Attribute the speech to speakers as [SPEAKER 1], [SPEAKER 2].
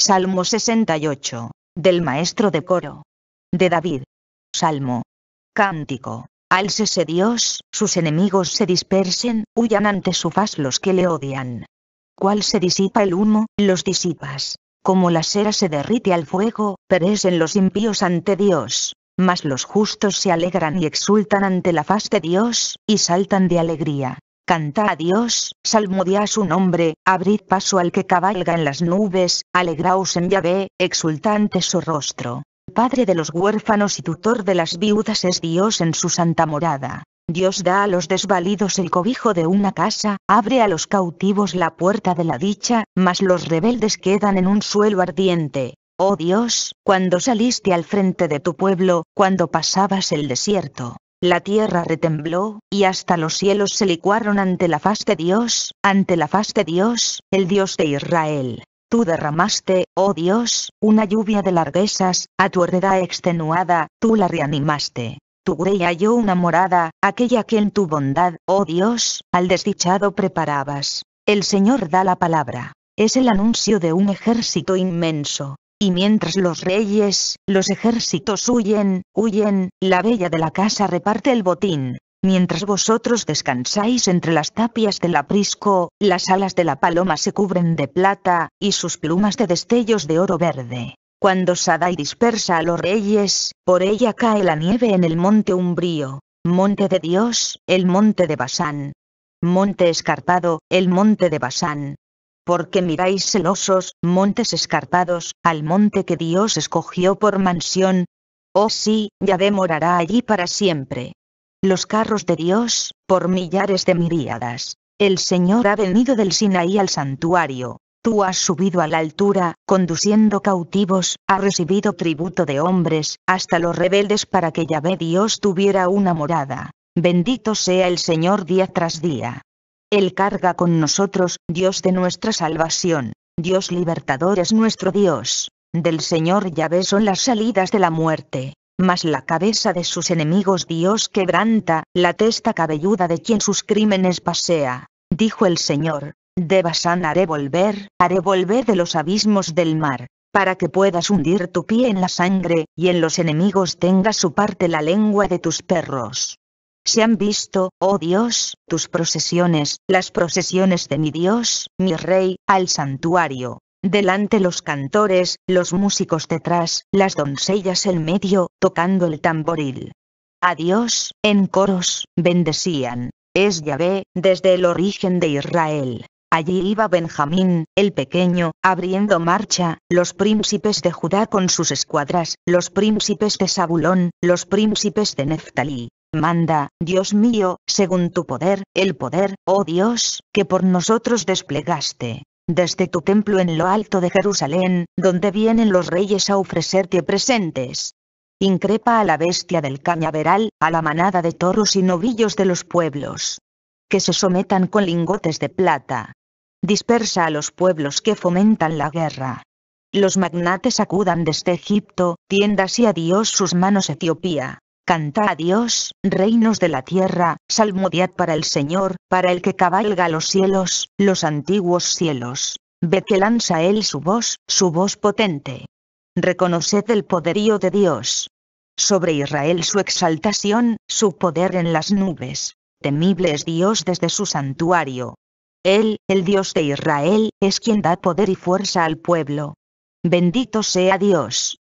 [SPEAKER 1] Salmo 68. Del maestro de coro. De David. Salmo. Cántico. Álcese Dios, sus enemigos se dispersen, huyan ante su faz los que le odian. Cual se disipa el humo, los disipas. Como la cera se derrite al fuego, perecen los impíos ante Dios. Mas los justos se alegran y exultan ante la faz de Dios, y saltan de alegría. Canta a Dios, salmodiá su nombre, abrid paso al que cabalga en las nubes, alegraos en Yahvé, exultante su rostro. Padre de los huérfanos y tutor de las viudas es Dios en su santa morada. Dios da a los desvalidos el cobijo de una casa, abre a los cautivos la puerta de la dicha, mas los rebeldes quedan en un suelo ardiente. Oh Dios, cuando saliste al frente de tu pueblo, cuando pasabas el desierto, la tierra retembló, y hasta los cielos se licuaron ante la faz de Dios, ante la faz de Dios, el Dios de Israel. Tú derramaste, oh Dios, una lluvia de larguezas, a tu heredad extenuada, tú la reanimaste. Tu grey halló una morada, aquella que en tu bondad, oh Dios, al desdichado preparabas. El Señor da la palabra. Es el anuncio de un ejército inmenso. Y mientras los reyes, los ejércitos huyen, huyen, la bella de la casa reparte el botín. Mientras vosotros descansáis entre las tapias del aprisco, las alas de la paloma se cubren de plata, y sus plumas de destellos de oro verde. Cuando Sadai dispersa a los reyes, por ella cae la nieve en el monte umbrío, monte de Dios, el monte de Basán. Monte escarpado, el monte de Basán, porque miráis celosos, montes escarpados, al monte que Dios escogió por mansión. Oh sí, Yahvé morará allí para siempre. Los carros de Dios, por millares de miríadas. El Señor ha venido del Sinaí al santuario. Tú has subido a la altura, conduciendo cautivos, ha recibido tributo de hombres, hasta los rebeldes para que Yahvé Dios tuviera una morada. Bendito sea el Señor día tras día. Él carga con nosotros, Dios de nuestra salvación, Dios libertador es nuestro Dios. Del Señor Yahvé son las salidas de la muerte. Mas la cabeza de sus enemigos Dios quebranta, la testa cabelluda de quien sus crímenes pasea. Dijo el Señor, de Basán haré volver, haré volver de los abismos del mar, para que puedas hundir tu pie en la sangre, y en los enemigos tenga su parte la lengua de tus perros se han visto, oh Dios, tus procesiones, las procesiones de mi Dios, mi Rey, al santuario. Delante los cantores, los músicos detrás, las doncellas en medio, tocando el tamboril. A Dios, en coros, bendecían. Es Yahvé, desde el origen de Israel. Allí iba Benjamín, el pequeño, abriendo marcha, los príncipes de Judá con sus escuadras, los príncipes de Zabulón, los príncipes de Neftalí, Manda, Dios mío, según tu poder, el poder, oh Dios, que por nosotros desplegaste. Desde tu templo en lo alto de Jerusalén, donde vienen los reyes a ofrecerte presentes. Increpa a la bestia del cañaveral, a la manada de toros y novillos de los pueblos. Que se sometan con lingotes de plata. Dispersa a los pueblos que fomentan la guerra. Los magnates acudan desde Egipto, tiendas y a Dios sus manos Etiopía. Canta a Dios, reinos de la tierra, salmodiad para el Señor, para el que cabalga los cielos, los antiguos cielos. Ve que lanza él su voz, su voz potente. Reconoced el poderío de Dios. Sobre Israel su exaltación, su poder en las nubes. Temible es Dios desde su santuario. Él, el Dios de Israel, es quien da poder y fuerza al pueblo. Bendito sea Dios.